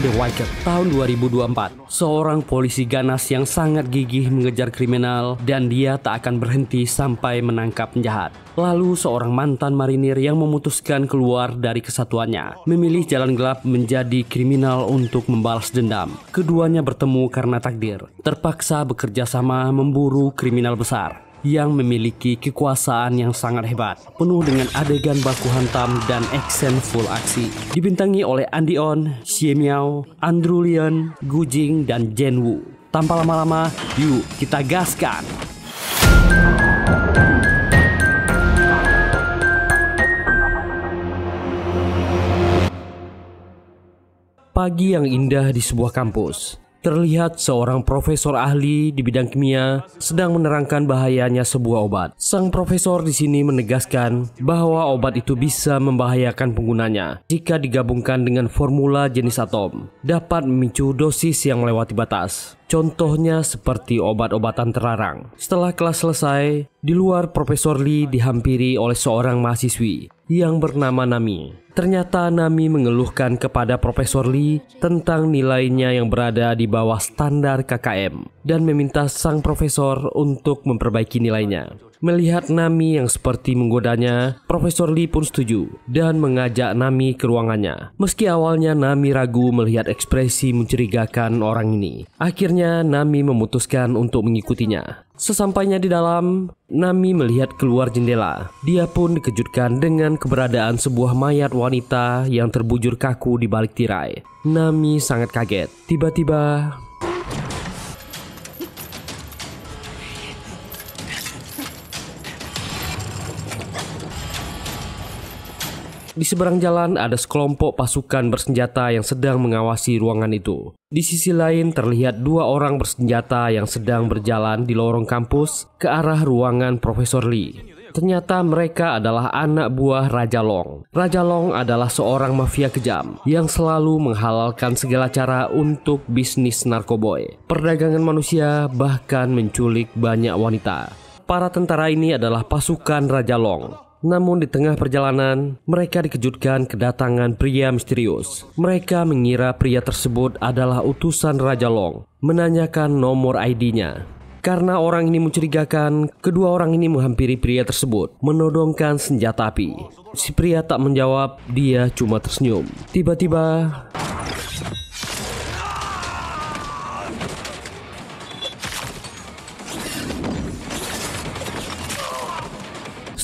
The Wicked tahun 2024. Seorang polisi ganas yang sangat gigih mengejar kriminal dan dia tak akan berhenti sampai menangkap penjahat. Lalu seorang mantan marinir yang memutuskan keluar dari kesatuannya, memilih jalan gelap menjadi kriminal untuk membalas dendam. Keduanya bertemu karena takdir, terpaksa bekerja sama memburu kriminal besar yang memiliki kekuasaan yang sangat hebat, penuh dengan adegan baku hantam dan action full aksi. Dibintangi oleh Andy On, Xie Miao, Andrew Lian, Gu Jing, dan Jen Wu. Tanpa lama-lama, yuk kita gaskan! Pagi yang indah di sebuah kampus, terlihat seorang profesor ahli di bidang kimia sedang menerangkan bahayanya sebuah obat. Sang profesor di sini menegaskan bahwa obat itu bisa membahayakan penggunanya jika digabungkan dengan formula jenis atom, dapat memicu dosis yang melewati batas. Contohnya seperti obat-obatan terlarang. Setelah kelas selesai, di luar Profesor Lee dihampiri oleh seorang mahasiswi yang bernama Nami. Ternyata Nami mengeluhkan kepada Profesor Lee tentang nilainya yang berada di bawah standar KKM dan meminta sang profesor untuk memperbaiki nilainya. Melihat Nami yang seperti menggodanya, Profesor Lee pun setuju dan mengajak Nami ke ruangannya. Meski awalnya Nami ragu melihat ekspresi mencurigakan orang ini, akhirnya Nami memutuskan untuk mengikutinya. Sesampainya di dalam, Nami melihat keluar jendela. Dia pun dikejutkan dengan keberadaan sebuah mayat wanita yang terbujur kaku di balik tirai. Nami sangat kaget. Tiba-tiba... Di seberang jalan ada sekelompok pasukan bersenjata yang sedang mengawasi ruangan itu. Di sisi lain terlihat dua orang bersenjata yang sedang berjalan di lorong kampus ke arah ruangan Profesor Lee. Ternyata mereka adalah anak buah Raja Long. Raja Long adalah seorang mafia kejam yang selalu menghalalkan segala cara untuk bisnis narkoboy, perdagangan manusia, bahkan menculik banyak wanita. Para tentara ini adalah pasukan Raja Long namun di tengah perjalanan, mereka dikejutkan kedatangan pria misterius. Mereka mengira pria tersebut adalah utusan Raja Long, menanyakan nomor ID-nya. Karena orang ini mencurigakan, kedua orang ini menghampiri pria tersebut, menodongkan senjata api. Si pria tak menjawab, dia cuma tersenyum. Tiba-tiba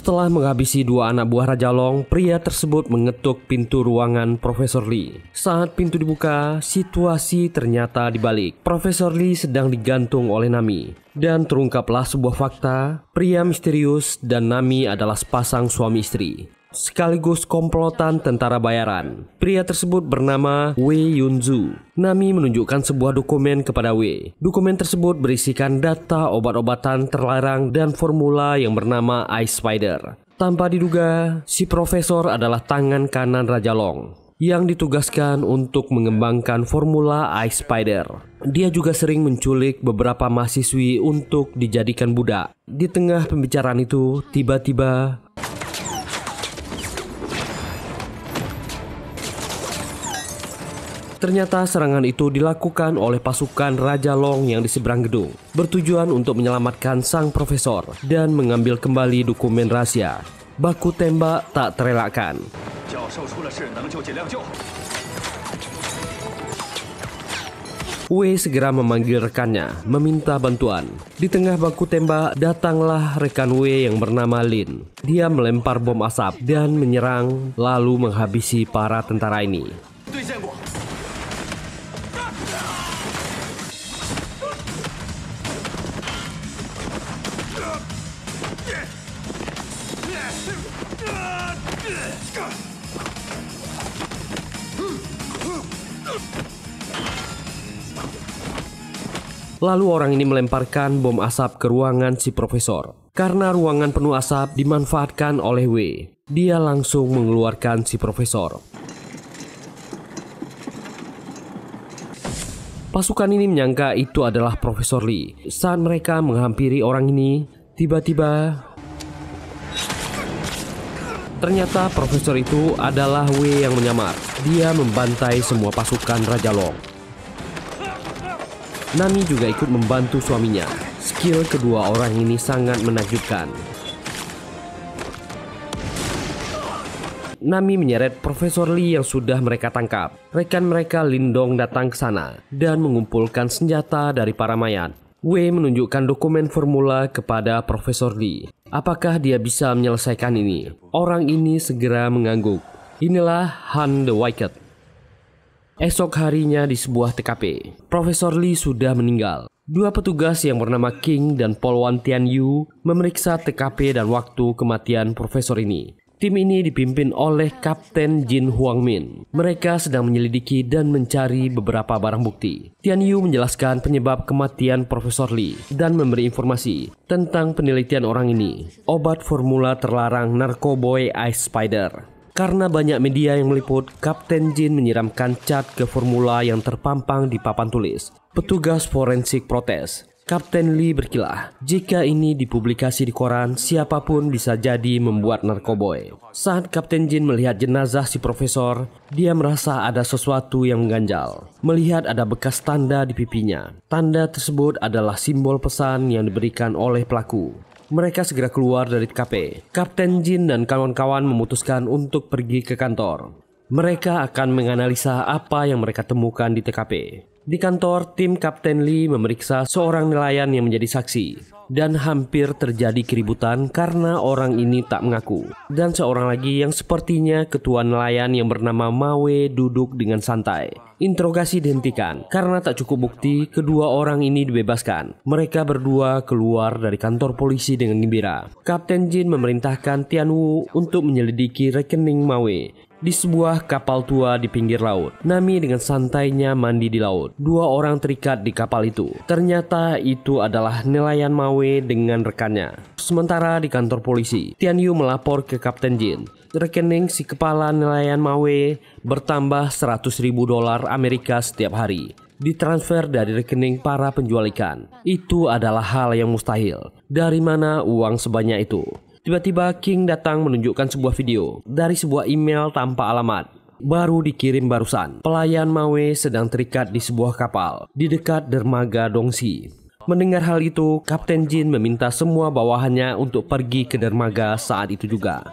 Setelah menghabisi dua anak buah Raja Long, pria tersebut mengetuk pintu ruangan Profesor Lee. Saat pintu dibuka, situasi ternyata dibalik. Profesor Lee sedang digantung oleh Nami. Dan terungkaplah sebuah fakta, pria misterius dan Nami adalah sepasang suami istri sekaligus komplotan tentara bayaran. Pria tersebut bernama Wei Yunzu. Nami menunjukkan sebuah dokumen kepada Wei. Dokumen tersebut berisikan data obat-obatan terlarang dan formula yang bernama Ice Spider. Tanpa diduga, si profesor adalah tangan kanan Raja Long yang ditugaskan untuk mengembangkan formula Ice Spider. Dia juga sering menculik beberapa mahasiswi untuk dijadikan budak. Di tengah pembicaraan itu, tiba-tiba Ternyata serangan itu dilakukan oleh pasukan Raja Long yang di seberang gedung, bertujuan untuk menyelamatkan sang profesor dan mengambil kembali dokumen rahasia. Baku tembak tak terelakkan. Wei segera memanggil rekannya, meminta bantuan. Di tengah baku tembak, datanglah rekan Wei yang bernama Lin. Dia melempar bom asap dan menyerang, lalu menghabisi para tentara ini. Lalu orang ini melemparkan bom asap ke ruangan si profesor. Karena ruangan penuh asap dimanfaatkan oleh W, dia langsung mengeluarkan si profesor. Pasukan ini menyangka itu adalah Profesor Lee. Saat mereka menghampiri orang ini, tiba-tiba Ternyata profesor itu adalah W yang menyamar. Dia membantai semua pasukan Raja Long. Nami juga ikut membantu suaminya. Skill kedua orang ini sangat menakjubkan. Nami menyeret Profesor Lee yang sudah mereka tangkap. Rekan mereka Lindong datang ke sana dan mengumpulkan senjata dari para mayat. Wei menunjukkan dokumen formula kepada Profesor Lee. Apakah dia bisa menyelesaikan ini? Orang ini segera mengangguk. Inilah Han the Wicked, Esok harinya di sebuah TKP, Profesor Lee sudah meninggal. Dua petugas yang bernama King dan Polwan Tian Yu memeriksa TKP dan waktu kematian Profesor ini. Tim ini dipimpin oleh Kapten Jin Huang Min. Mereka sedang menyelidiki dan mencari beberapa barang bukti. Tian Yu menjelaskan penyebab kematian Profesor Li dan memberi informasi tentang penelitian orang ini. Obat formula terlarang Narcoboy Ice Spider karena banyak media yang meliput, Kapten Jin menyiramkan cat ke formula yang terpampang di papan tulis. Petugas forensik protes. Kapten Lee berkilah, jika ini dipublikasi di koran, siapapun bisa jadi membuat narkoboy. Saat Kapten Jin melihat jenazah si profesor, dia merasa ada sesuatu yang mengganjal. Melihat ada bekas tanda di pipinya. Tanda tersebut adalah simbol pesan yang diberikan oleh pelaku. Mereka segera keluar dari TKP. Kapten Jin dan kawan-kawan memutuskan untuk pergi ke kantor. Mereka akan menganalisa apa yang mereka temukan di TKP. Di kantor, tim Kapten Lee memeriksa seorang nelayan yang menjadi saksi dan hampir terjadi keributan karena orang ini tak mengaku. Dan seorang lagi yang sepertinya ketua nelayan yang bernama Mawe duduk dengan santai. Interogasi dihentikan karena tak cukup bukti kedua orang ini dibebaskan. Mereka berdua keluar dari kantor polisi dengan gembira. Kapten Jin memerintahkan Tian Wu untuk menyelidiki rekening Mawe di sebuah kapal tua di pinggir laut. Nami dengan santainya mandi di laut. Dua orang terikat di kapal itu. Ternyata itu adalah nelayan Mawe dengan rekannya. Sementara di kantor polisi, Tian Yu melapor ke Kapten Jin. Rekening si kepala nelayan Mawe bertambah 100 ribu dolar Amerika setiap hari ditransfer dari rekening para penjual ikan. Itu adalah hal yang mustahil. Dari mana uang sebanyak itu? Tiba-tiba King datang menunjukkan sebuah video dari sebuah email tanpa alamat baru dikirim barusan. Pelayan Mawe sedang terikat di sebuah kapal di dekat dermaga Dongsi. Mendengar hal itu, Kapten Jin meminta semua bawahannya untuk pergi ke dermaga saat itu juga.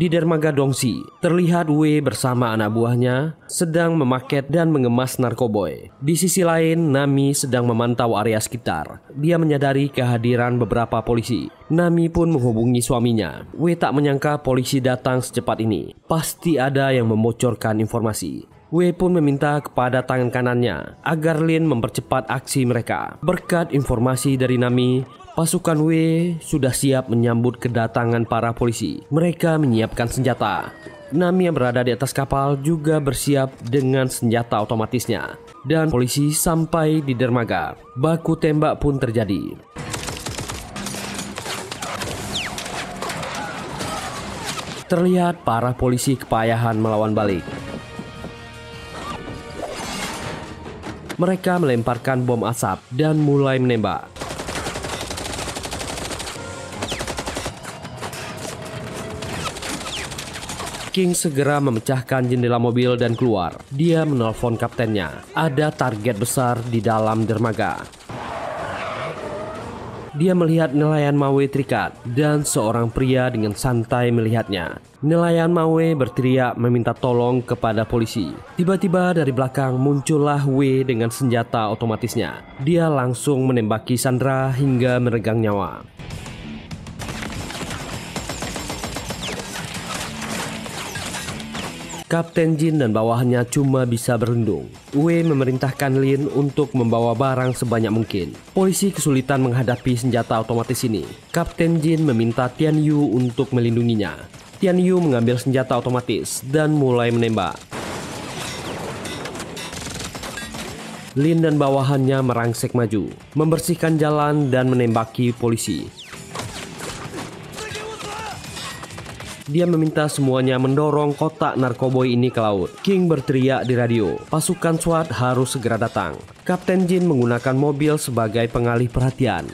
Di dermaga Dongsi, terlihat Wei bersama anak buahnya sedang memaket dan mengemas narkoboy. Di sisi lain, Nami sedang memantau area sekitar. Dia menyadari kehadiran beberapa polisi. Nami pun menghubungi suaminya. Wei tak menyangka polisi datang secepat ini. Pasti ada yang membocorkan informasi. Wei pun meminta kepada tangan kanannya agar Lin mempercepat aksi mereka. Berkat informasi dari Nami, Pasukan W sudah siap menyambut kedatangan para polisi. Mereka menyiapkan senjata. Nami yang berada di atas kapal juga bersiap dengan senjata otomatisnya. Dan polisi sampai di dermaga. Baku tembak pun terjadi. Terlihat para polisi kepayahan melawan balik. Mereka melemparkan bom asap dan mulai menembak. King segera memecahkan jendela mobil dan keluar. Dia menelpon kaptennya. Ada target besar di dalam dermaga. Dia melihat nelayan Mawe terikat dan seorang pria dengan santai melihatnya. Nelayan Mawe berteriak meminta tolong kepada polisi. Tiba-tiba dari belakang muncullah W dengan senjata otomatisnya. Dia langsung menembaki Sandra hingga meregang nyawa. Kapten Jin dan bawahannya cuma bisa berlindung. Wei memerintahkan Lin untuk membawa barang sebanyak mungkin. Polisi kesulitan menghadapi senjata otomatis ini. Kapten Jin meminta Tian Yu untuk melindunginya. Tian Yu mengambil senjata otomatis dan mulai menembak. Lin dan bawahannya merangsek maju, membersihkan jalan dan menembaki polisi. Dia meminta semuanya mendorong kotak narkoboy ini ke laut. King berteriak di radio, pasukan SWAT harus segera datang. Kapten Jin menggunakan mobil sebagai pengalih perhatian.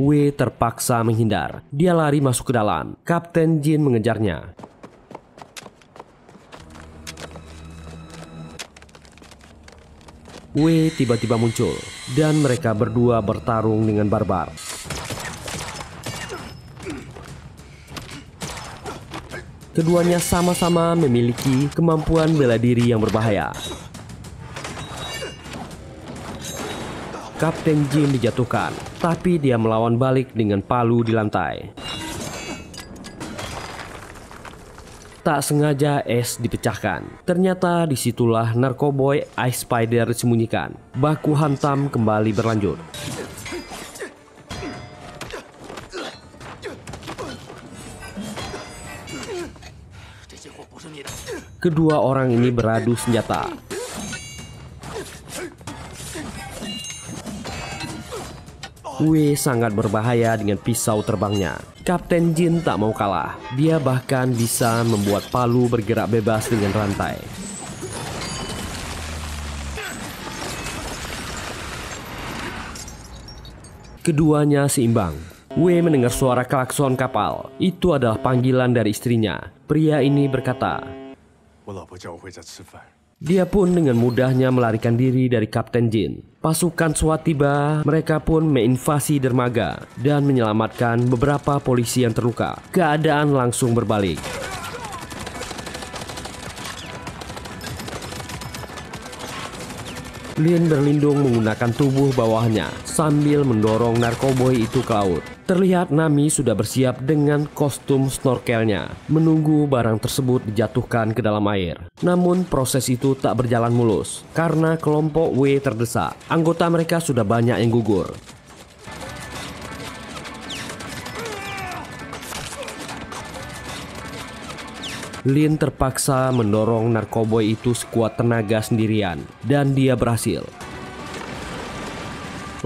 Wei terpaksa menghindar. Dia lari masuk ke dalam. Kapten Jin mengejarnya. W tiba-tiba muncul dan mereka berdua bertarung dengan barbar. Keduanya sama-sama memiliki kemampuan bela diri yang berbahaya. Kapten Jim dijatuhkan, tapi dia melawan balik dengan palu di lantai. Tak sengaja es dipecahkan. Ternyata disitulah narkoboy Ice Spider disembunyikan. Baku hantam kembali berlanjut. Kedua orang ini beradu senjata. Wei sangat berbahaya dengan pisau terbangnya. Kapten Jin tak mau kalah. Dia bahkan bisa membuat palu bergerak bebas dengan rantai. Keduanya seimbang. Wei mendengar suara klakson kapal. Itu adalah panggilan dari istrinya. Pria ini berkata, dia pun dengan mudahnya melarikan diri dari Kapten Jin. Pasukan SWAT tiba, mereka pun menginvasi dermaga dan menyelamatkan beberapa polisi yang terluka. Keadaan langsung berbalik. Lin berlindung menggunakan tubuh bawahnya sambil mendorong narkoboi itu ke laut. Terlihat Nami sudah bersiap dengan kostum snorkelnya, menunggu barang tersebut dijatuhkan ke dalam air. Namun proses itu tak berjalan mulus, karena kelompok W terdesak. Anggota mereka sudah banyak yang gugur. Lin terpaksa mendorong narkoboy itu sekuat tenaga sendirian, dan dia berhasil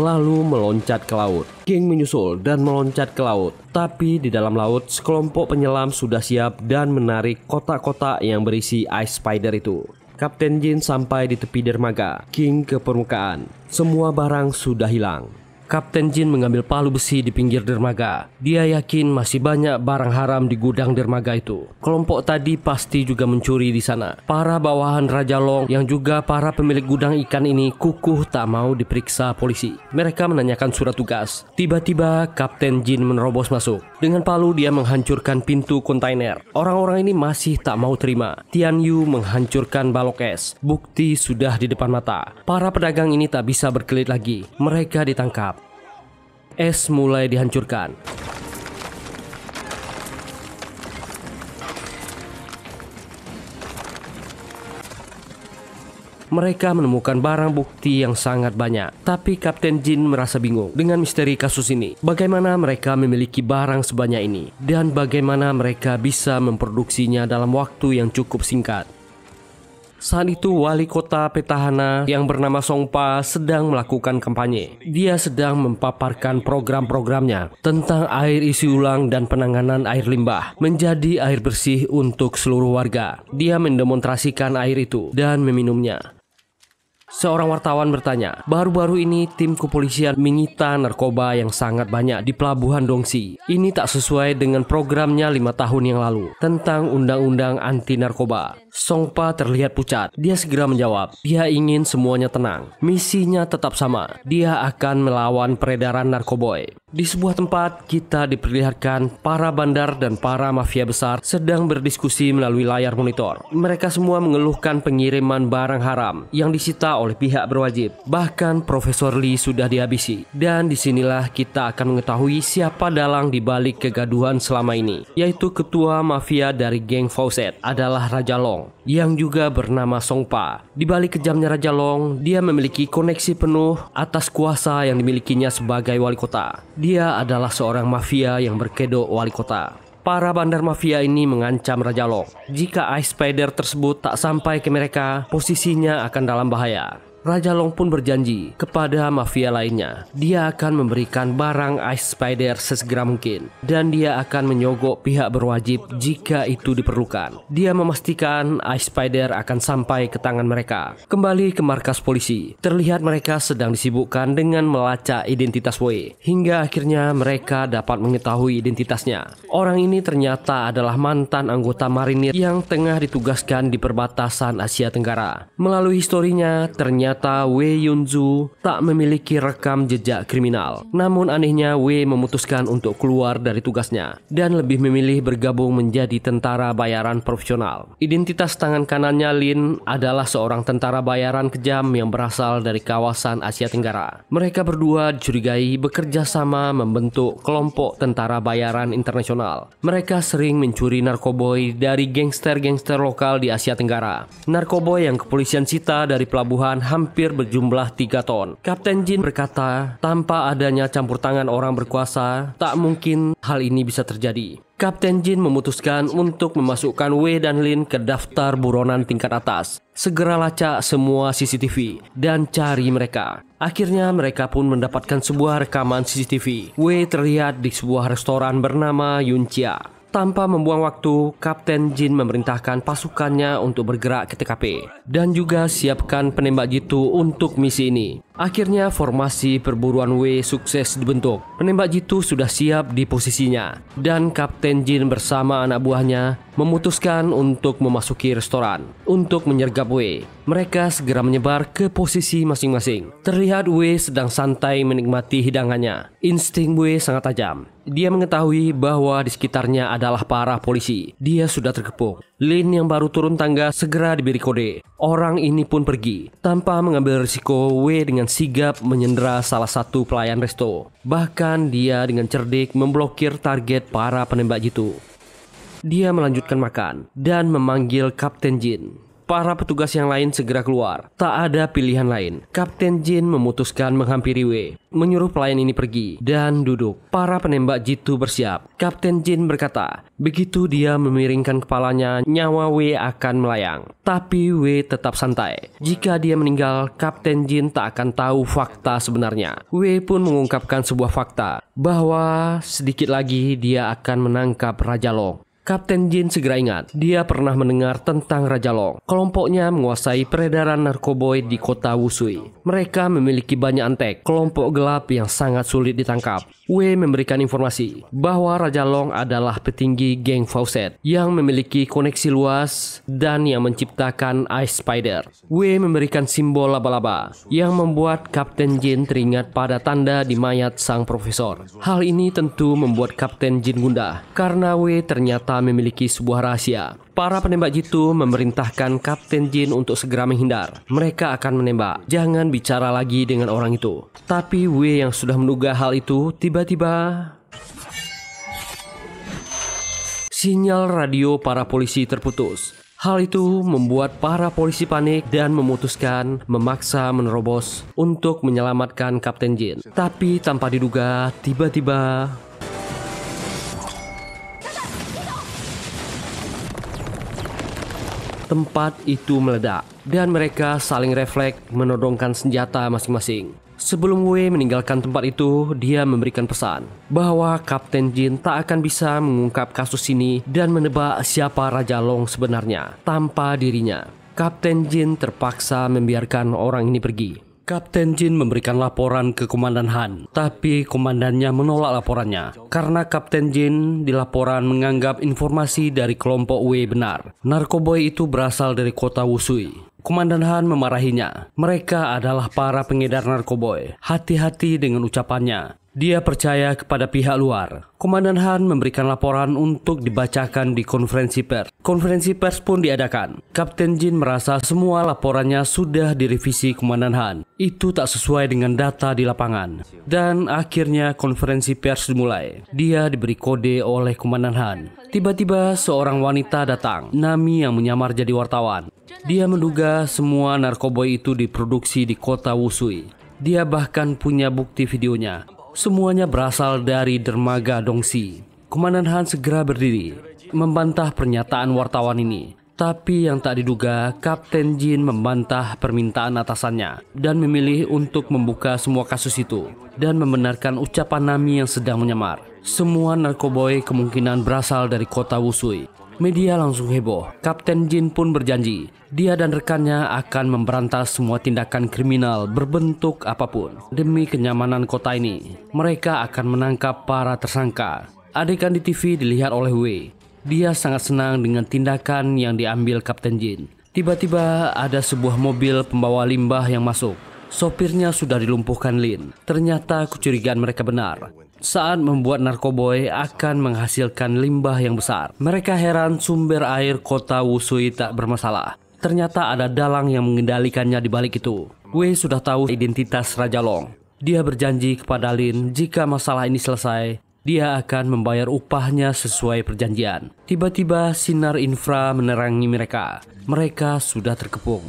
lalu meloncat ke laut. King menyusul dan meloncat ke laut. Tapi di dalam laut, sekelompok penyelam sudah siap dan menarik kotak-kotak yang berisi ice spider itu. Kapten Jin sampai di tepi dermaga. King ke permukaan. Semua barang sudah hilang. Kapten Jin mengambil palu besi di pinggir dermaga. Dia yakin masih banyak barang haram di gudang dermaga itu. Kelompok tadi pasti juga mencuri di sana. Para bawahan Raja Long yang juga para pemilik gudang ikan ini kukuh tak mau diperiksa polisi. Mereka menanyakan surat tugas. Tiba-tiba Kapten Jin menerobos masuk. Dengan palu dia menghancurkan pintu kontainer. Orang-orang ini masih tak mau terima. Tian Yu menghancurkan balok es. Bukti sudah di depan mata. Para pedagang ini tak bisa berkelit lagi. Mereka ditangkap. Es mulai dihancurkan. mereka menemukan barang bukti yang sangat banyak. Tapi Kapten Jin merasa bingung dengan misteri kasus ini. Bagaimana mereka memiliki barang sebanyak ini? Dan bagaimana mereka bisa memproduksinya dalam waktu yang cukup singkat? Saat itu wali kota petahana yang bernama Songpa sedang melakukan kampanye. Dia sedang memaparkan program-programnya tentang air isi ulang dan penanganan air limbah menjadi air bersih untuk seluruh warga. Dia mendemonstrasikan air itu dan meminumnya. Seorang wartawan bertanya, baru-baru ini tim kepolisian menyita narkoba yang sangat banyak di pelabuhan Dongsi. Ini tak sesuai dengan programnya lima tahun yang lalu tentang undang-undang anti narkoba. Songpa terlihat pucat. Dia segera menjawab, dia ingin semuanya tenang. Misinya tetap sama, dia akan melawan peredaran narkoboy. Di sebuah tempat, kita diperlihatkan para bandar dan para mafia besar sedang berdiskusi melalui layar monitor. Mereka semua mengeluhkan pengiriman barang haram yang disita oleh pihak berwajib. Bahkan Profesor Lee sudah dihabisi. Dan disinilah kita akan mengetahui siapa dalang di balik kegaduhan selama ini, yaitu ketua mafia dari geng Fawcett adalah Raja Long yang juga bernama Songpa. Di balik kejamnya Raja Long, dia memiliki koneksi penuh atas kuasa yang dimilikinya sebagai wali kota. Dia adalah seorang mafia yang berkedok wali kota. Para bandar mafia ini mengancam Raja Long. Jika Ice Spider tersebut tak sampai ke mereka, posisinya akan dalam bahaya. Raja Long pun berjanji kepada mafia lainnya, dia akan memberikan barang Ice Spider sesegera mungkin dan dia akan menyogok pihak berwajib jika itu diperlukan. Dia memastikan Ice Spider akan sampai ke tangan mereka. Kembali ke markas polisi, terlihat mereka sedang disibukkan dengan melacak identitas Wei hingga akhirnya mereka dapat mengetahui identitasnya. Orang ini ternyata adalah mantan anggota marinir yang tengah ditugaskan di perbatasan Asia Tenggara. Melalui historinya, ternyata ternyata Wei Yunzu tak memiliki rekam jejak kriminal. Namun anehnya Wei memutuskan untuk keluar dari tugasnya dan lebih memilih bergabung menjadi tentara bayaran profesional. Identitas tangan kanannya Lin adalah seorang tentara bayaran kejam yang berasal dari kawasan Asia Tenggara. Mereka berdua dicurigai bekerja sama membentuk kelompok tentara bayaran internasional. Mereka sering mencuri narkoboy dari gangster-gangster lokal di Asia Tenggara. Narkoboy yang kepolisian sita dari pelabuhan Ham hampir berjumlah 3 ton. Kapten Jin berkata, tanpa adanya campur tangan orang berkuasa, tak mungkin hal ini bisa terjadi. Kapten Jin memutuskan untuk memasukkan Wei dan Lin ke daftar buronan tingkat atas. Segera lacak semua CCTV dan cari mereka. Akhirnya mereka pun mendapatkan sebuah rekaman CCTV. Wei terlihat di sebuah restoran bernama Yunxia. Tanpa membuang waktu, Kapten Jin memerintahkan pasukannya untuk bergerak ke TKP dan juga siapkan penembak jitu untuk misi ini. Akhirnya formasi perburuan Wei sukses dibentuk. Penembak jitu sudah siap di posisinya dan Kapten Jin bersama anak buahnya memutuskan untuk memasuki restoran untuk menyergap Wei. Mereka segera menyebar ke posisi masing-masing. Terlihat Wei sedang santai menikmati hidangannya. Insting Wei sangat tajam. Dia mengetahui bahwa di sekitarnya adalah para polisi. Dia sudah terkepung. Lin yang baru turun tangga segera diberi kode. Orang ini pun pergi. Tanpa mengambil risiko, Wei dengan sigap menyendera salah satu pelayan resto. Bahkan dia dengan cerdik memblokir target para penembak jitu. Dia melanjutkan makan dan memanggil Kapten Jin. Para petugas yang lain segera keluar. Tak ada pilihan lain. Kapten Jin memutuskan menghampiri Wei, menyuruh pelayan ini pergi dan duduk. Para penembak jitu bersiap. Kapten Jin berkata, begitu dia memiringkan kepalanya, nyawa Wei akan melayang. Tapi Wei tetap santai. Jika dia meninggal, Kapten Jin tak akan tahu fakta sebenarnya. Wei pun mengungkapkan sebuah fakta bahwa sedikit lagi dia akan menangkap Raja Long. Kapten Jin segera ingat, dia pernah mendengar tentang Raja Long. Kelompoknya menguasai peredaran narkoboy di kota Wusui. Mereka memiliki banyak antek, kelompok gelap yang sangat sulit ditangkap. Wei memberikan informasi bahwa Raja Long adalah petinggi geng Fawcett yang memiliki koneksi luas dan yang menciptakan Ice Spider. Wei memberikan simbol laba-laba yang membuat Kapten Jin teringat pada tanda di mayat sang profesor. Hal ini tentu membuat Kapten Jin gundah karena Wei ternyata ternyata memiliki sebuah rahasia. Para penembak jitu memerintahkan Kapten Jin untuk segera menghindar. Mereka akan menembak. Jangan bicara lagi dengan orang itu. Tapi Wei yang sudah menduga hal itu tiba-tiba sinyal radio para polisi terputus. Hal itu membuat para polisi panik dan memutuskan memaksa menerobos untuk menyelamatkan Kapten Jin. Tapi tanpa diduga, tiba-tiba tempat itu meledak dan mereka saling refleks menodongkan senjata masing-masing. Sebelum Wei meninggalkan tempat itu, dia memberikan pesan bahwa Kapten Jin tak akan bisa mengungkap kasus ini dan menebak siapa Raja Long sebenarnya tanpa dirinya. Kapten Jin terpaksa membiarkan orang ini pergi Kapten Jin memberikan laporan ke Komandan Han, tapi komandannya menolak laporannya karena Kapten Jin dilaporan menganggap informasi dari kelompok W benar. Narkoboy itu berasal dari kota Wusui. Komandan Han memarahinya. Mereka adalah para pengedar narkoboy. Hati-hati dengan ucapannya. Dia percaya kepada pihak luar. Komandan Han memberikan laporan untuk dibacakan di konferensi pers. Konferensi pers pun diadakan. Kapten Jin merasa semua laporannya sudah direvisi Komandan Han. Itu tak sesuai dengan data di lapangan. Dan akhirnya konferensi pers dimulai. Dia diberi kode oleh Komandan Han. Tiba-tiba seorang wanita datang, Nami yang menyamar jadi wartawan. Dia menduga semua narkoboy itu diproduksi di kota Wusui. Dia bahkan punya bukti videonya. Semuanya berasal dari dermaga Dongsi. Komandan Han segera berdiri, membantah pernyataan wartawan ini. Tapi yang tak diduga, Kapten Jin membantah permintaan atasannya dan memilih untuk membuka semua kasus itu dan membenarkan ucapan Nami yang sedang menyamar. Semua narkoboy kemungkinan berasal dari kota Wusui Media langsung heboh. Kapten Jin pun berjanji, dia dan rekannya akan memberantas semua tindakan kriminal berbentuk apapun. Demi kenyamanan kota ini, mereka akan menangkap para tersangka. Adegan di TV dilihat oleh Wei. Dia sangat senang dengan tindakan yang diambil Kapten Jin. Tiba-tiba ada sebuah mobil pembawa limbah yang masuk. Sopirnya sudah dilumpuhkan Lin. Ternyata kecurigaan mereka benar saat membuat narkoboy akan menghasilkan limbah yang besar. Mereka heran sumber air kota Wusui tak bermasalah. Ternyata ada dalang yang mengendalikannya di balik itu. Wei sudah tahu identitas Raja Long. Dia berjanji kepada Lin jika masalah ini selesai, dia akan membayar upahnya sesuai perjanjian. Tiba-tiba sinar infra menerangi mereka. Mereka sudah terkepung.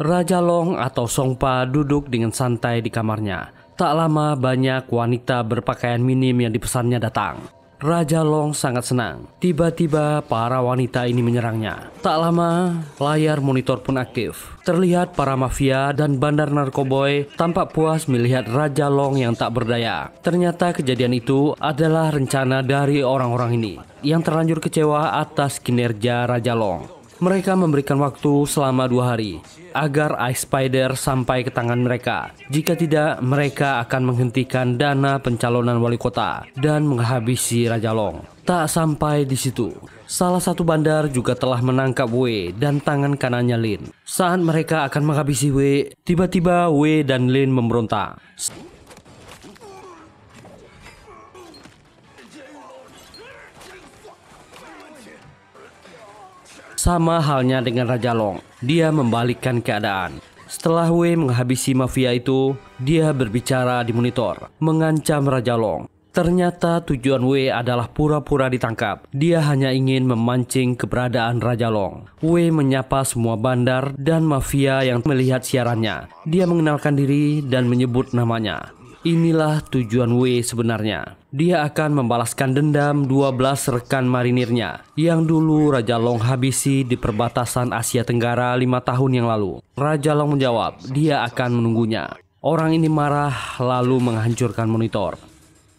Raja Long atau Songpa duduk dengan santai di kamarnya. Tak lama banyak wanita berpakaian minim yang dipesannya datang. Raja Long sangat senang. Tiba-tiba para wanita ini menyerangnya. Tak lama, layar monitor pun aktif. Terlihat para mafia dan bandar narkoboy tampak puas melihat Raja Long yang tak berdaya. Ternyata kejadian itu adalah rencana dari orang-orang ini yang terlanjur kecewa atas kinerja Raja Long. Mereka memberikan waktu selama dua hari agar Ice Spider sampai ke tangan mereka. Jika tidak, mereka akan menghentikan dana pencalonan wali kota dan menghabisi Raja Long. Tak sampai di situ, salah satu bandar juga telah menangkap Wei dan tangan kanannya Lin. Saat mereka akan menghabisi Wei, tiba-tiba Wei dan Lin memberontak. Sama halnya dengan Raja Long, dia membalikkan keadaan. Setelah Wei menghabisi mafia itu, dia berbicara di monitor, mengancam Raja Long. Ternyata tujuan Wei adalah pura-pura ditangkap. Dia hanya ingin memancing keberadaan Raja Long. Wei menyapa semua bandar dan mafia yang melihat siarannya. Dia mengenalkan diri dan menyebut namanya. Inilah tujuan Wei sebenarnya. Dia akan membalaskan dendam 12 rekan marinirnya yang dulu Raja Long habisi di perbatasan Asia Tenggara lima tahun yang lalu. Raja Long menjawab, dia akan menunggunya. Orang ini marah lalu menghancurkan monitor.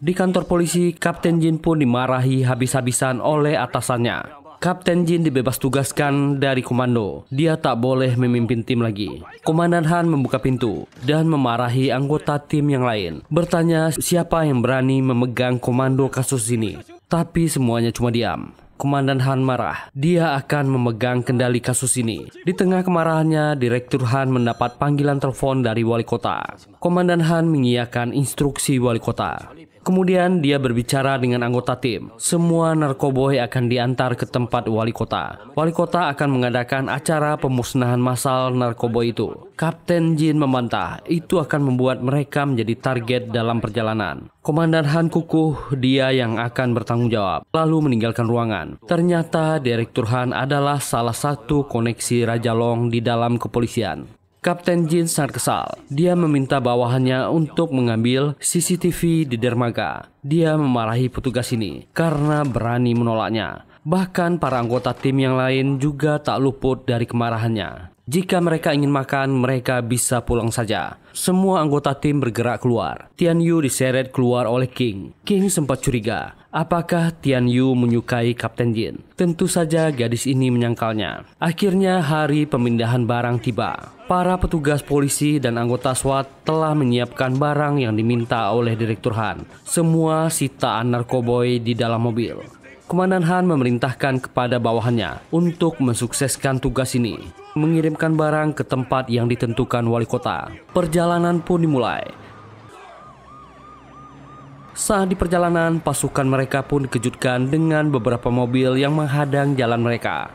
Di kantor polisi, Kapten Jin pun dimarahi habis-habisan oleh atasannya. Kapten Jin dibebas tugaskan dari komando. Dia tak boleh memimpin tim lagi. Komandan Han membuka pintu dan memarahi anggota tim yang lain. Bertanya siapa yang berani memegang komando kasus ini. Tapi semuanya cuma diam. Komandan Han marah. Dia akan memegang kendali kasus ini. Di tengah kemarahannya, Direktur Han mendapat panggilan telepon dari wali kota. Komandan Han mengiyakan instruksi wali kota. Kemudian dia berbicara dengan anggota tim. Semua narkoboy akan diantar ke tempat wali kota. Wali kota akan mengadakan acara pemusnahan massal narkoboy itu. Kapten Jin membantah, itu akan membuat mereka menjadi target dalam perjalanan. Komandan Han kukuh, dia yang akan bertanggung jawab, lalu meninggalkan ruangan. Ternyata Direktur Han adalah salah satu koneksi Raja Long di dalam kepolisian. Kapten Jin sangat kesal. Dia meminta bawahannya untuk mengambil CCTV di dermaga. Dia memarahi petugas ini karena berani menolaknya. Bahkan para anggota tim yang lain juga tak luput dari kemarahannya. Jika mereka ingin makan, mereka bisa pulang saja. Semua anggota tim bergerak keluar. Tian Yu diseret keluar oleh King. King sempat curiga. Apakah Tian Yu menyukai Kapten Jin? Tentu saja gadis ini menyangkalnya. Akhirnya hari pemindahan barang tiba. Para petugas polisi dan anggota SWAT telah menyiapkan barang yang diminta oleh Direktur Han. Semua sitaan narkoboy di dalam mobil. Komandan Han memerintahkan kepada bawahannya untuk mensukseskan tugas ini mengirimkan barang ke tempat yang ditentukan wali kota. Perjalanan pun dimulai. Saat di perjalanan, pasukan mereka pun dikejutkan dengan beberapa mobil yang menghadang jalan mereka.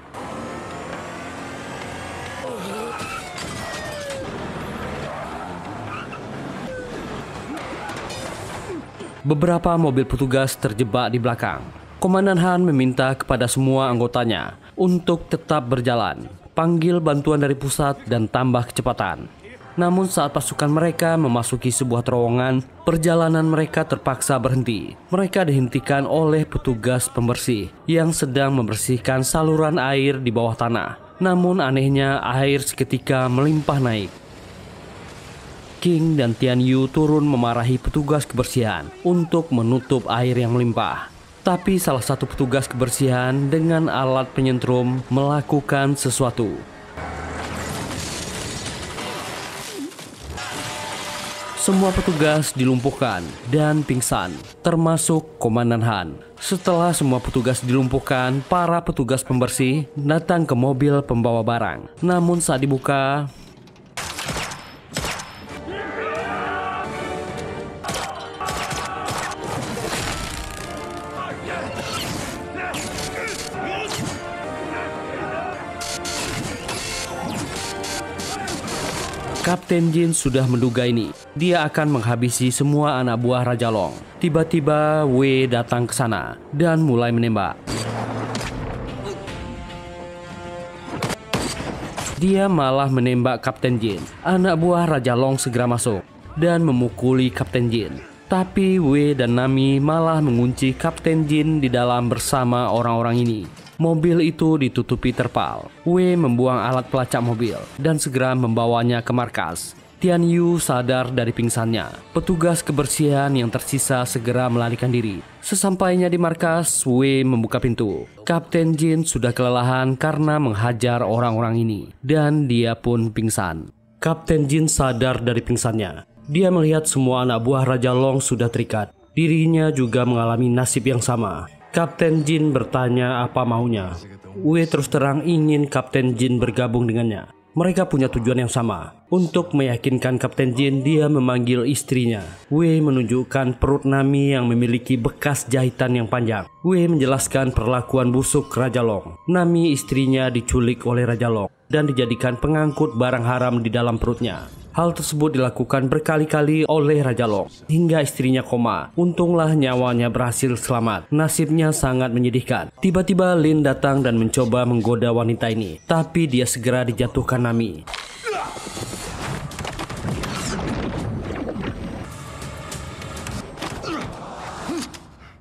Beberapa mobil petugas terjebak di belakang. Komandan Han meminta kepada semua anggotanya untuk tetap berjalan panggil bantuan dari pusat, dan tambah kecepatan. Namun saat pasukan mereka memasuki sebuah terowongan, perjalanan mereka terpaksa berhenti. Mereka dihentikan oleh petugas pembersih yang sedang membersihkan saluran air di bawah tanah. Namun anehnya air seketika melimpah naik. King dan Tian Yu turun memarahi petugas kebersihan untuk menutup air yang melimpah. Tapi salah satu petugas kebersihan dengan alat penyentrum melakukan sesuatu. Semua petugas dilumpuhkan dan pingsan, termasuk Komandan Han. Setelah semua petugas dilumpuhkan, para petugas pembersih datang ke mobil pembawa barang. Namun saat dibuka, Kapten Jin sudah menduga ini. Dia akan menghabisi semua anak buah Raja Long. Tiba-tiba Wei datang ke sana dan mulai menembak. Dia malah menembak Kapten Jin. Anak buah Raja Long segera masuk dan memukuli Kapten Jin. Tapi Wei dan Nami malah mengunci Kapten Jin di dalam bersama orang-orang ini. Mobil itu ditutupi terpal. Wei membuang alat pelacak mobil dan segera membawanya ke markas. Tian Yu sadar dari pingsannya. Petugas kebersihan yang tersisa segera melarikan diri. Sesampainya di markas, Wei membuka pintu. Kapten Jin sudah kelelahan karena menghajar orang-orang ini. Dan dia pun pingsan. Kapten Jin sadar dari pingsannya. Dia melihat semua anak buah Raja Long sudah terikat. Dirinya juga mengalami nasib yang sama. Kapten Jin bertanya apa maunya. Wei terus terang ingin Kapten Jin bergabung dengannya. Mereka punya tujuan yang sama. Untuk meyakinkan Kapten Jin, dia memanggil istrinya. Wei menunjukkan perut Nami yang memiliki bekas jahitan yang panjang. Wei menjelaskan perlakuan busuk Raja Long. Nami istrinya diculik oleh Raja Long dan dijadikan pengangkut barang haram di dalam perutnya. Hal tersebut dilakukan berkali-kali oleh Raja Long hingga istrinya koma. Untunglah nyawanya berhasil selamat. Nasibnya sangat menyedihkan. Tiba-tiba Lin datang dan mencoba menggoda wanita ini, tapi dia segera dijatuhkan Nami.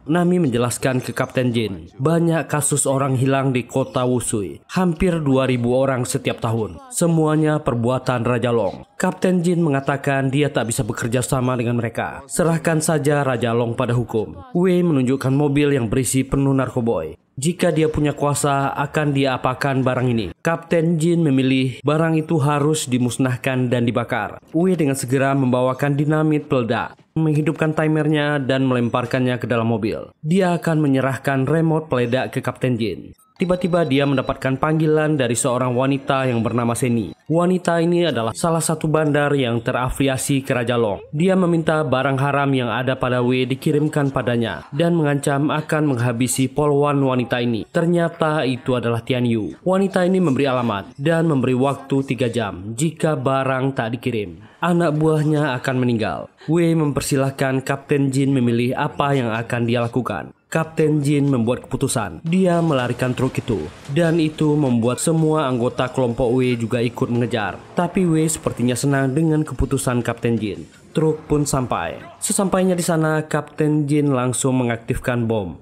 Nami menjelaskan ke Kapten Jin, banyak kasus orang hilang di kota Wusui, hampir 2000 orang setiap tahun. Semuanya perbuatan Raja Long. Kapten Jin mengatakan dia tak bisa bekerja sama dengan mereka. Serahkan saja Raja Long pada hukum. Wei menunjukkan mobil yang berisi penuh narkoboy jika dia punya kuasa akan dia apakan barang ini. Kapten Jin memilih barang itu harus dimusnahkan dan dibakar. Wei dengan segera membawakan dinamit peledak, menghidupkan timernya dan melemparkannya ke dalam mobil. Dia akan menyerahkan remote peledak ke Kapten Jin. Tiba-tiba dia mendapatkan panggilan dari seorang wanita yang bernama Seni. Wanita ini adalah salah satu bandar yang terafiliasi ke Raja Long. Dia meminta barang haram yang ada pada Wei dikirimkan padanya dan mengancam akan menghabisi polwan wanita ini. Ternyata itu adalah Tian Yu. Wanita ini memberi alamat dan memberi waktu 3 jam jika barang tak dikirim. Anak buahnya akan meninggal. Wei mempersilahkan Kapten Jin memilih apa yang akan dia lakukan. Kapten Jin membuat keputusan. Dia melarikan truk itu dan itu membuat semua anggota kelompok W juga ikut mengejar. Tapi W sepertinya senang dengan keputusan Kapten Jin. Truk pun sampai. Sesampainya di sana, Kapten Jin langsung mengaktifkan bom.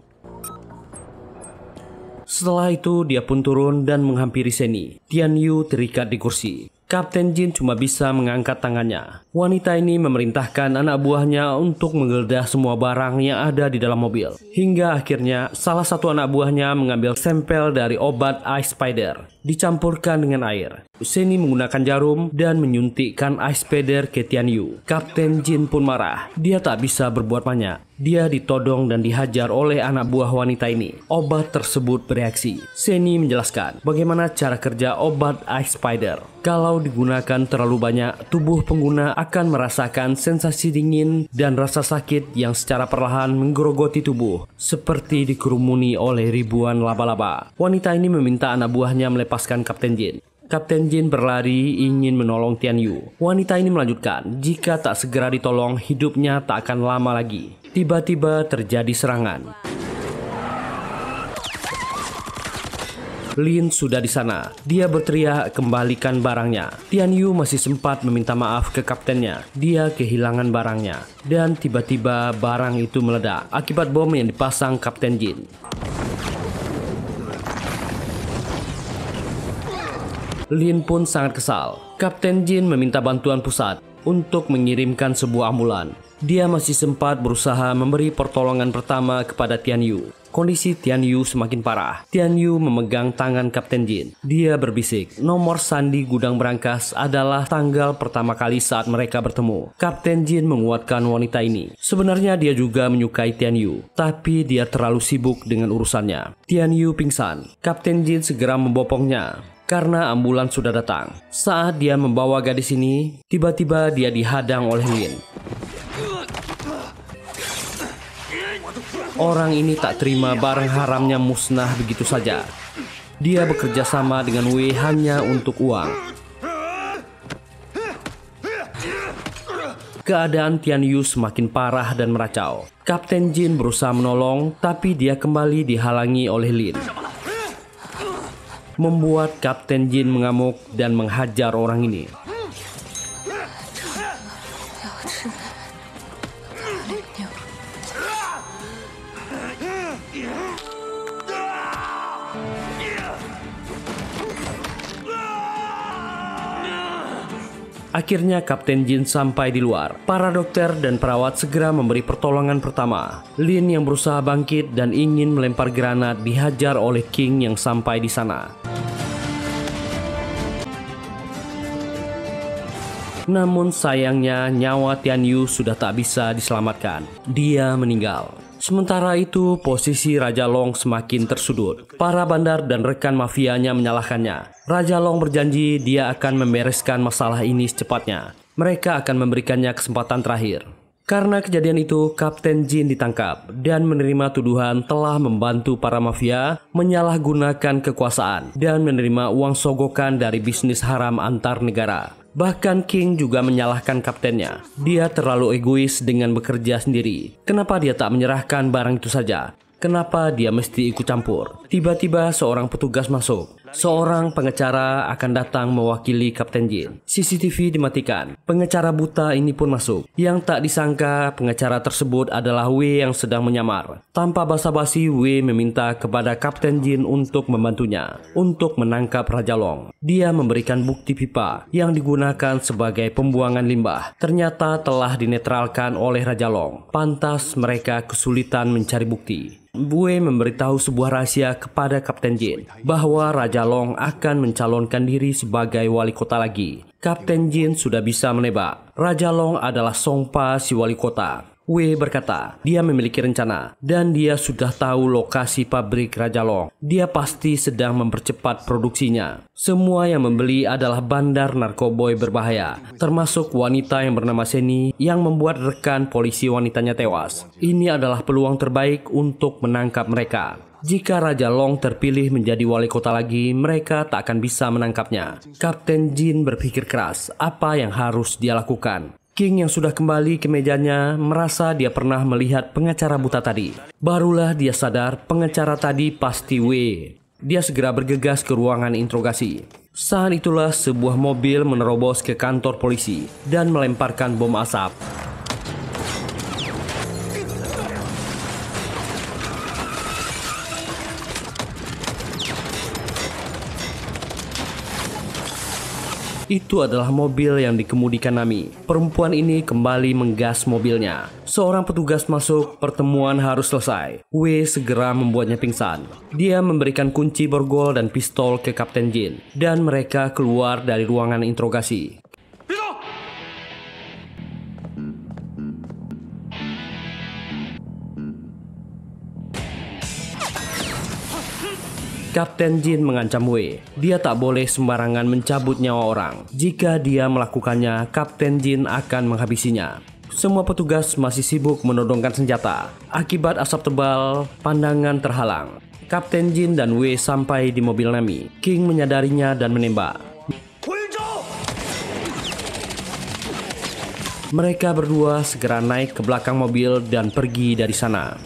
Setelah itu, dia pun turun dan menghampiri Seni. Tian Yu terikat di kursi. Kapten Jin cuma bisa mengangkat tangannya. Wanita ini memerintahkan anak buahnya untuk menggeledah semua barang yang ada di dalam mobil. Hingga akhirnya salah satu anak buahnya mengambil sampel dari obat Ice Spider dicampurkan dengan air. Useni menggunakan jarum dan menyuntikkan ice Spider ke Tianyu. Kapten Jin pun marah. Dia tak bisa berbuat banyak. Dia ditodong dan dihajar oleh anak buah wanita ini. Obat tersebut bereaksi. Seni menjelaskan bagaimana cara kerja obat Ice Spider. Kalau digunakan terlalu banyak, tubuh pengguna akan merasakan sensasi dingin dan rasa sakit yang secara perlahan menggerogoti tubuh, seperti dikerumuni oleh ribuan laba-laba. Wanita ini meminta anak buahnya melepas melepaskan Kapten Jin. Kapten Jin berlari ingin menolong Tian Yu. Wanita ini melanjutkan, jika tak segera ditolong, hidupnya tak akan lama lagi. Tiba-tiba terjadi serangan. Lin sudah di sana. Dia berteriak kembalikan barangnya. Tian Yu masih sempat meminta maaf ke kaptennya. Dia kehilangan barangnya. Dan tiba-tiba barang itu meledak akibat bom yang dipasang Kapten Jin. Lin pun sangat kesal. Kapten Jin meminta bantuan pusat untuk mengirimkan sebuah ambulan. Dia masih sempat berusaha memberi pertolongan pertama kepada Tian Yu. Kondisi Tian Yu semakin parah. Tian Yu memegang tangan Kapten Jin. Dia berbisik, nomor sandi gudang berangkas adalah tanggal pertama kali saat mereka bertemu. Kapten Jin menguatkan wanita ini. Sebenarnya dia juga menyukai Tian Yu, tapi dia terlalu sibuk dengan urusannya. Tian Yu pingsan. Kapten Jin segera membopongnya karena ambulans sudah datang. Saat dia membawa gadis ini, tiba-tiba dia dihadang oleh Lin. Orang ini tak terima barang haramnya musnah begitu saja. Dia bekerja sama dengan Wei hanya untuk uang. Keadaan Tian Yu semakin parah dan meracau. Kapten Jin berusaha menolong, tapi dia kembali dihalangi oleh Lin membuat Kapten Jin mengamuk dan menghajar orang ini. Akhirnya Kapten Jin sampai di luar. Para dokter dan perawat segera memberi pertolongan pertama. Lin yang berusaha bangkit dan ingin melempar granat dihajar oleh King yang sampai di sana. Namun sayangnya nyawa Tian Yu sudah tak bisa diselamatkan. Dia meninggal. Sementara itu, posisi Raja Long semakin tersudut. Para bandar dan rekan mafianya menyalahkannya. Raja Long berjanji dia akan membereskan masalah ini secepatnya. Mereka akan memberikannya kesempatan terakhir. Karena kejadian itu, Kapten Jin ditangkap dan menerima tuduhan telah membantu para mafia menyalahgunakan kekuasaan dan menerima uang sogokan dari bisnis haram antar negara. Bahkan King juga menyalahkan kaptennya. Dia terlalu egois dengan bekerja sendiri. Kenapa dia tak menyerahkan barang itu saja? Kenapa dia mesti ikut campur? Tiba-tiba seorang petugas masuk. Seorang pengecara akan datang mewakili Kapten Jin. CCTV dimatikan. Pengecara buta ini pun masuk. Yang tak disangka pengecara tersebut adalah Wei yang sedang menyamar. Tanpa basa-basi, Wei meminta kepada Kapten Jin untuk membantunya untuk menangkap Raja Long. Dia memberikan bukti pipa yang digunakan sebagai pembuangan limbah. Ternyata telah dinetralkan oleh Raja Long. Pantas mereka kesulitan mencari bukti. Wei memberitahu sebuah rahasia kepada Kapten Jin bahwa Raja Long akan mencalonkan diri sebagai wali kota lagi. Kapten Jin sudah bisa menebak. Raja Long adalah Songpa si wali kota. Wei berkata, dia memiliki rencana dan dia sudah tahu lokasi pabrik Raja Long. Dia pasti sedang mempercepat produksinya. Semua yang membeli adalah bandar narkoboy berbahaya, termasuk wanita yang bernama Seni yang membuat rekan polisi wanitanya tewas. Ini adalah peluang terbaik untuk menangkap mereka. Jika Raja Long terpilih menjadi wali kota lagi, mereka tak akan bisa menangkapnya. Kapten Jin berpikir keras apa yang harus dia lakukan. King yang sudah kembali ke mejanya merasa dia pernah melihat pengacara buta tadi. Barulah dia sadar pengacara tadi pasti W. Dia segera bergegas ke ruangan interogasi. Saat itulah sebuah mobil menerobos ke kantor polisi dan melemparkan bom asap. Itu adalah mobil yang dikemudikan Nami. Perempuan ini kembali menggas mobilnya. Seorang petugas masuk, pertemuan harus selesai. Wei segera membuatnya pingsan. Dia memberikan kunci borgol dan pistol ke Kapten Jin, dan mereka keluar dari ruangan interogasi. Kapten Jin mengancam Wei. Dia tak boleh sembarangan mencabut nyawa orang. Jika dia melakukannya, Kapten Jin akan menghabisinya. Semua petugas masih sibuk menodongkan senjata. Akibat asap tebal, pandangan terhalang. Kapten Jin dan Wei sampai di mobil Nami. King menyadarinya dan menembak. Mereka berdua segera naik ke belakang mobil dan pergi dari sana.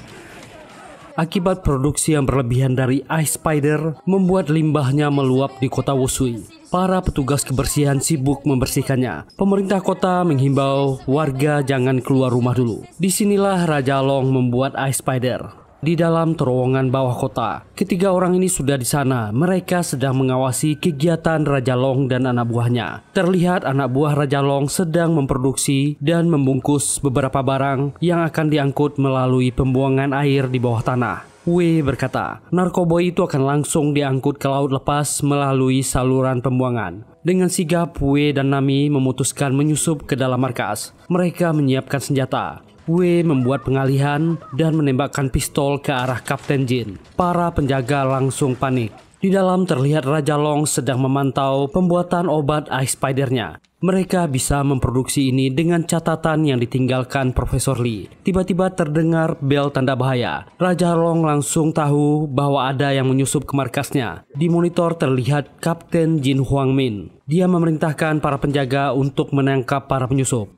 Akibat produksi yang berlebihan dari Ice Spider membuat limbahnya meluap di kota Wushui. Para petugas kebersihan sibuk membersihkannya. Pemerintah kota menghimbau warga jangan keluar rumah dulu. Disinilah Raja Long membuat Ice Spider di dalam terowongan bawah kota. Ketiga orang ini sudah di sana. Mereka sedang mengawasi kegiatan Raja Long dan anak buahnya. Terlihat anak buah Raja Long sedang memproduksi dan membungkus beberapa barang yang akan diangkut melalui pembuangan air di bawah tanah. Wei berkata, narkoba itu akan langsung diangkut ke laut lepas melalui saluran pembuangan. Dengan sigap, Wei dan Nami memutuskan menyusup ke dalam markas. Mereka menyiapkan senjata. Wei membuat pengalihan dan menembakkan pistol ke arah Kapten Jin. Para penjaga langsung panik. Di dalam terlihat Raja Long sedang memantau pembuatan obat Ice Spider-nya. Mereka bisa memproduksi ini dengan catatan yang ditinggalkan Profesor Lee. Tiba-tiba terdengar bel tanda bahaya. Raja Long langsung tahu bahwa ada yang menyusup ke markasnya. Di monitor terlihat Kapten Jin Huang Min. Dia memerintahkan para penjaga untuk menangkap para penyusup.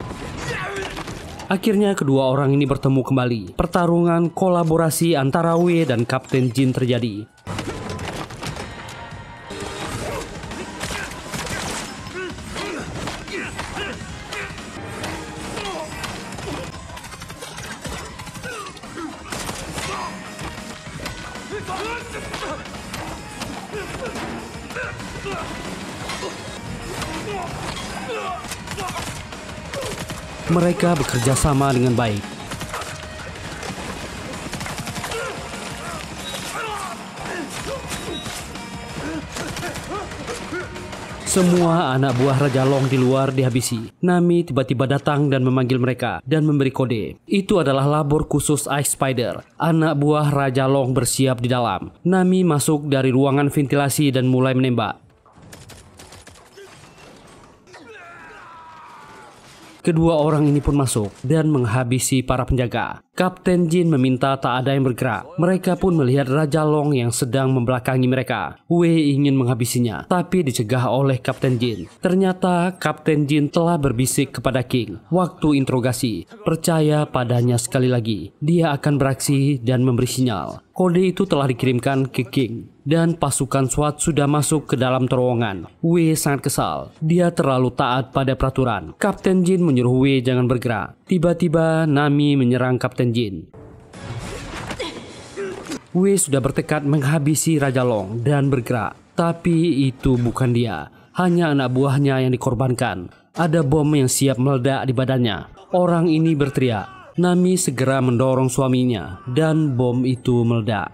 Akhirnya kedua orang ini bertemu kembali. Pertarungan kolaborasi antara Wei dan Kapten Jin terjadi. God. mereka bekerja sama dengan baik. Semua anak buah Raja Long di luar dihabisi. Nami tiba-tiba datang dan memanggil mereka dan memberi kode. Itu adalah labor khusus Ice Spider. Anak buah Raja Long bersiap di dalam. Nami masuk dari ruangan ventilasi dan mulai menembak. Kedua orang ini pun masuk dan menghabisi para penjaga. Kapten Jin meminta tak ada yang bergerak. Mereka pun melihat Raja Long yang sedang membelakangi mereka. Wei ingin menghabisinya, tapi dicegah oleh Kapten Jin. Ternyata Kapten Jin telah berbisik kepada King. Waktu interogasi, percaya padanya sekali lagi. Dia akan beraksi dan memberi sinyal. Kode itu telah dikirimkan ke King dan pasukan SWAT sudah masuk ke dalam terowongan. Wei sangat kesal. Dia terlalu taat pada peraturan. Kapten Jin menyuruh Wei jangan bergerak. Tiba-tiba Nami menyerang Kapten Kapten Jin. Wei sudah bertekad menghabisi Raja Long dan bergerak. Tapi itu bukan dia. Hanya anak buahnya yang dikorbankan. Ada bom yang siap meledak di badannya. Orang ini berteriak. Nami segera mendorong suaminya dan bom itu meledak.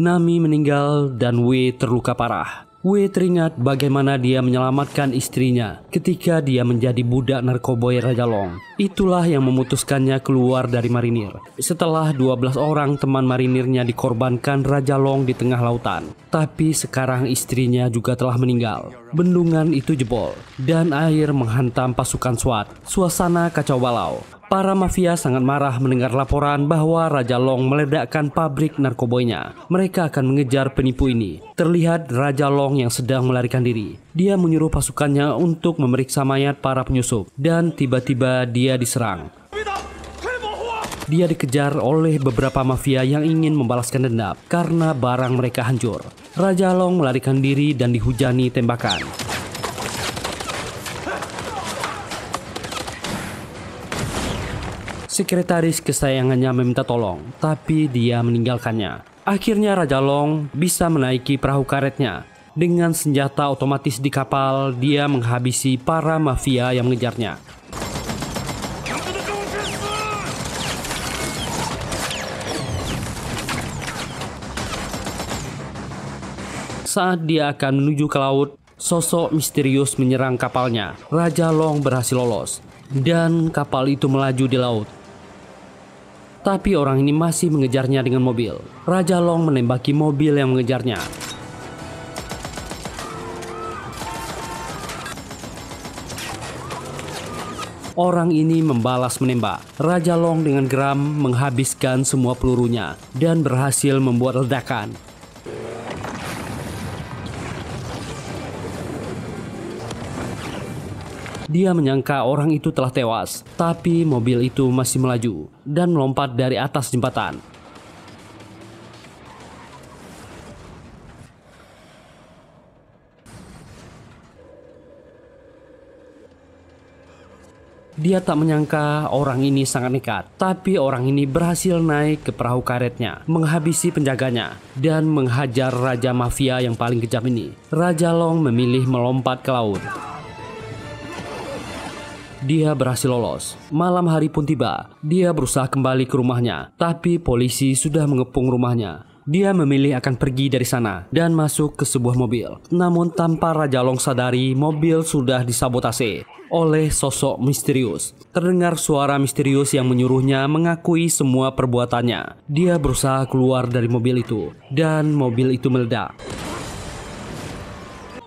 Nami meninggal dan Wei terluka parah. Wei teringat bagaimana dia menyelamatkan istrinya ketika dia menjadi budak narkoboy Raja Long. Itulah yang memutuskannya keluar dari marinir. Setelah 12 orang teman marinirnya dikorbankan Raja Long di tengah lautan. Tapi sekarang istrinya juga telah meninggal. Bendungan itu jebol dan air menghantam pasukan SWAT. Suasana kacau balau. Para mafia sangat marah mendengar laporan bahwa Raja Long meledakkan pabrik narkoboynya. Mereka akan mengejar penipu ini. Terlihat Raja Long yang sedang melarikan diri. Dia menyuruh pasukannya untuk memeriksa mayat para penyusup dan tiba-tiba dia diserang. Dia dikejar oleh beberapa mafia yang ingin membalaskan dendam karena barang mereka hancur. Raja Long melarikan diri dan dihujani tembakan. Sekretaris kesayangannya meminta tolong, tapi dia meninggalkannya. Akhirnya Raja Long bisa menaiki perahu karetnya. Dengan senjata otomatis di kapal, dia menghabisi para mafia yang mengejarnya. Saat dia akan menuju ke laut, sosok misterius menyerang kapalnya. Raja Long berhasil lolos, dan kapal itu melaju di laut. Tapi orang ini masih mengejarnya dengan mobil. Raja Long menembaki mobil yang mengejarnya. Orang ini membalas menembak. Raja Long dengan geram menghabiskan semua pelurunya dan berhasil membuat ledakan. Dia menyangka orang itu telah tewas, tapi mobil itu masih melaju dan melompat dari atas jembatan. Dia tak menyangka orang ini sangat nekat, tapi orang ini berhasil naik ke perahu karetnya, menghabisi penjaganya, dan menghajar raja mafia yang paling kejam ini. Raja Long memilih melompat ke laut. Dia berhasil lolos. Malam hari pun tiba. Dia berusaha kembali ke rumahnya, tapi polisi sudah mengepung rumahnya dia memilih akan pergi dari sana dan masuk ke sebuah mobil. Namun tanpa Raja Long sadari, mobil sudah disabotase oleh sosok misterius. Terdengar suara misterius yang menyuruhnya mengakui semua perbuatannya. Dia berusaha keluar dari mobil itu dan mobil itu meledak.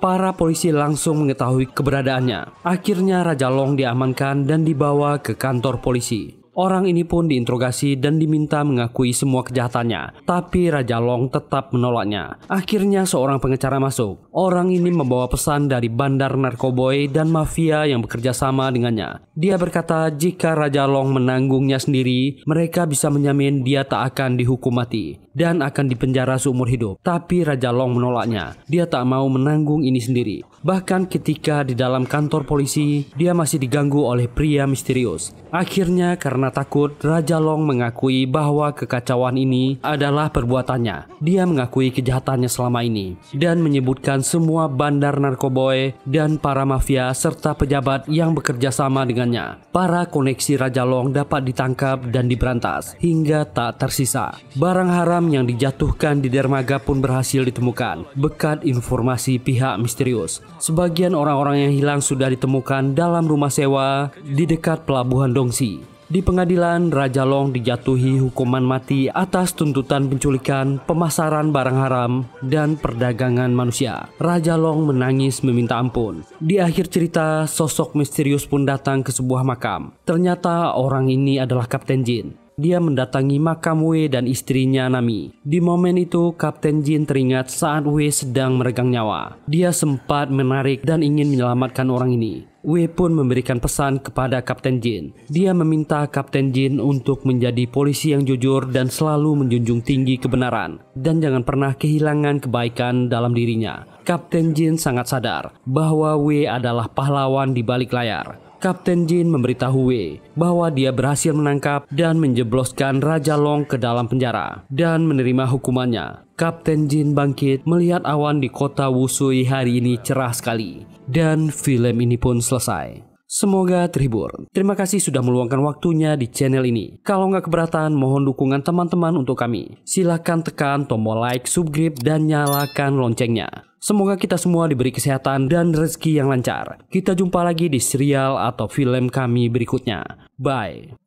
Para polisi langsung mengetahui keberadaannya. Akhirnya Raja Long diamankan dan dibawa ke kantor polisi. Orang ini pun diinterogasi dan diminta mengakui semua kejahatannya, tapi Raja Long tetap menolaknya. Akhirnya seorang pengecara masuk. Orang ini membawa pesan dari bandar narkoboy dan mafia yang bekerja sama dengannya. Dia berkata jika Raja Long menanggungnya sendiri, mereka bisa menyamin dia tak akan dihukum mati dan akan dipenjara seumur hidup. Tapi Raja Long menolaknya. Dia tak mau menanggung ini sendiri. Bahkan ketika di dalam kantor polisi, dia masih diganggu oleh pria misterius. Akhirnya karena takut, Raja Long mengakui bahwa kekacauan ini adalah perbuatannya. Dia mengakui kejahatannya selama ini dan menyebutkan semua bandar narkoboy dan para mafia serta pejabat yang bekerja sama dengan dengannya. Para koneksi Raja Long dapat ditangkap dan diberantas hingga tak tersisa. Barang haram yang dijatuhkan di dermaga pun berhasil ditemukan bekat informasi pihak misterius. Sebagian orang-orang yang hilang sudah ditemukan dalam rumah sewa di dekat pelabuhan Dongsi. Di pengadilan, Raja Long dijatuhi hukuman mati atas tuntutan penculikan, pemasaran barang haram, dan perdagangan manusia. Raja Long menangis meminta ampun. Di akhir cerita, sosok misterius pun datang ke sebuah makam. Ternyata orang ini adalah Kapten Jin dia mendatangi makam Wei dan istrinya Nami. Di momen itu, Kapten Jin teringat saat Wei sedang meregang nyawa. Dia sempat menarik dan ingin menyelamatkan orang ini. Wei pun memberikan pesan kepada Kapten Jin. Dia meminta Kapten Jin untuk menjadi polisi yang jujur dan selalu menjunjung tinggi kebenaran dan jangan pernah kehilangan kebaikan dalam dirinya. Kapten Jin sangat sadar bahwa Wei adalah pahlawan di balik layar. Kapten Jin memberitahu Wei bahwa dia berhasil menangkap dan menjebloskan Raja Long ke dalam penjara dan menerima hukumannya. Kapten Jin bangkit melihat awan di kota Wusui hari ini cerah sekali dan film ini pun selesai. Semoga terhibur. Terima kasih sudah meluangkan waktunya di channel ini. Kalau nggak keberatan, mohon dukungan teman-teman untuk kami. Silahkan tekan tombol like, subscribe, dan nyalakan loncengnya. Semoga kita semua diberi kesehatan dan rezeki yang lancar. Kita jumpa lagi di serial atau film kami berikutnya. Bye.